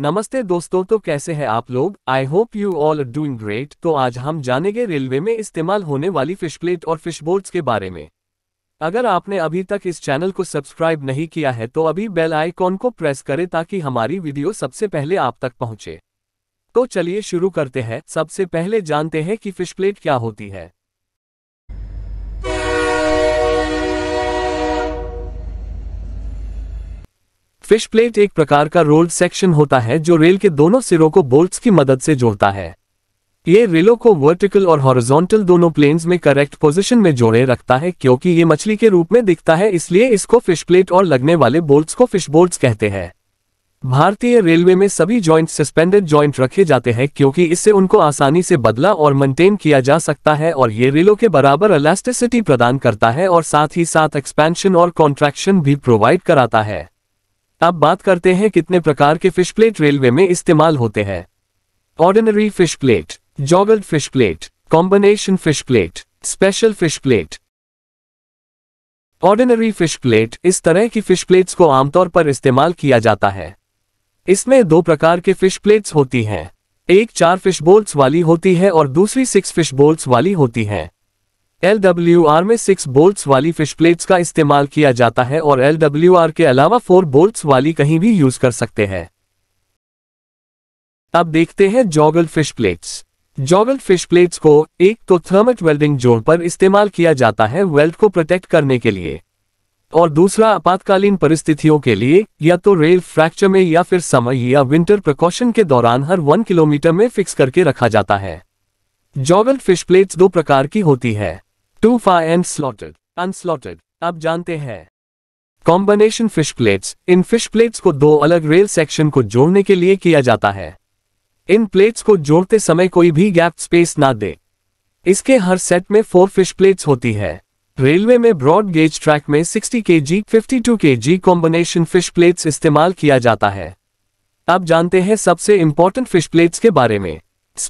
नमस्ते दोस्तों तो कैसे हैं आप लोग I hope you all are doing great तो आज हम जानेंगे रेलवे में इस्तेमाल होने वाली फिश प्लेट और फिश बोर्ड्स के बारे में अगर आपने अभी तक इस चैनल को सब्सक्राइब नहीं किया है तो अभी बेल आइकॉन को प्रेस करें ताकि हमारी वीडियो सबसे पहले आप तक पहुंचे तो चलिए शुरू करते हैं सबसे पहले जानते हैं कि फिश प्लेट क्या होती है फिश प्लेट एक प्रकार का रोल्ड सेक्शन होता है जो रेल के दोनों सिरों को बोल्ट्स की मदद से जोड़ता है ये रेलों को वर्टिकल और हॉरिजॉन्टल दोनों प्लेन्स में करेक्ट पोजीशन में जोड़े रखता है क्योंकि ये मछली के रूप में दिखता है इसलिए इसको फिश प्लेट और लगने वाले बोल्ट को फिश बोल्ट कहते हैं भारतीय रेलवे में सभी जॉइंट सस्पेंडेड जॉइंट रखे जाते हैं क्योंकि इससे उनको आसानी से बदला और मेंटेन किया जा सकता है और ये रेलों के बराबर अलास्टिसिटी प्रदान करता है और साथ ही साथ एक्सपेंशन और कॉन्ट्रैक्शन भी प्रोवाइड कराता है अब बात करते हैं कितने प्रकार के फिश प्लेट रेलवे में इस्तेमाल होते हैं ordinary fish plate joggle fish plate combination fish plate special fish plate ordinary fish plate इस तरह की फिश प्लेट्स को आमतौर पर इस्तेमाल किया जाता है इसमें दो प्रकार के फिश प्लेट्स होती हैं एक चार फिश बोल्ट्स वाली होती है और दूसरी सिक्स फिश बोल्ट्स वाली होती है एल में सिक्स बोल्ट वाली फिश प्लेट्स का इस्तेमाल किया जाता है और एल के अलावा फोर बोल्ट वाली कहीं भी यूज कर सकते हैं अब देखते हैं joggle fish plates joggle fish plates को एक तो थर्मेट वेल्डिंग जोन पर इस्तेमाल किया जाता है वेल्ड को प्रोटेक्ट करने के लिए और दूसरा आपातकालीन परिस्थितियों के लिए या तो रेल फ्रैक्चर में या फिर समय या विंटर प्रिकॉशन के दौरान हर वन किलोमीटर में फिक्स करके रखा जाता है जॉगल फिश प्लेट्स दो प्रकार की होती है टू फाई एंड स्लॉटेड अनस्लॉटेड आप जानते हैं कॉम्बिनेशन फिश प्लेट्स इन फिश प्लेट्स को दो अलग रेल सेक्शन को जोड़ने के लिए किया जाता है इन प्लेट्स को जोड़ते समय कोई भी गैप स्पेस ना दे इसके हर सेट में फोर फिश प्लेट्स होती है रेलवे में ब्रॉड गेज ट्रैक में 60 के जी फिफ्टी टू के जी कॉम्बिनेशन फिश प्लेट्स इस्तेमाल किया जाता है आप जानते हैं सबसे इंपॉर्टेंट फिश प्लेट्स के बारे में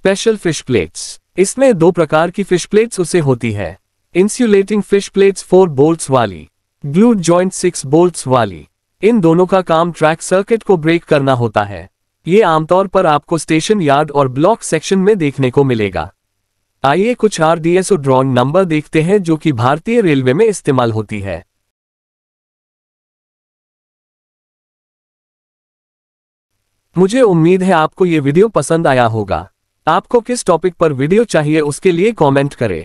स्पेशल फिश प्लेट्स इसमें दो प्रकार की फिश प्लेट्स उसे होती है insulating fish plates four bolts वाली ग्लू जॉइंट सिक्स बोल्ट्स वाली इन दोनों का काम ट्रैक सर्किट को ब्रेक करना होता है ये आमतौर पर आपको स्टेशन यार्ड और ब्लॉक सेक्शन में देखने को मिलेगा आइए कुछ R D S drawing number देखते हैं जो कि भारतीय रेलवे में इस्तेमाल होती है मुझे उम्मीद है आपको ये वीडियो पसंद आया होगा आपको किस टॉपिक पर वीडियो चाहिए उसके लिए कमेंट करें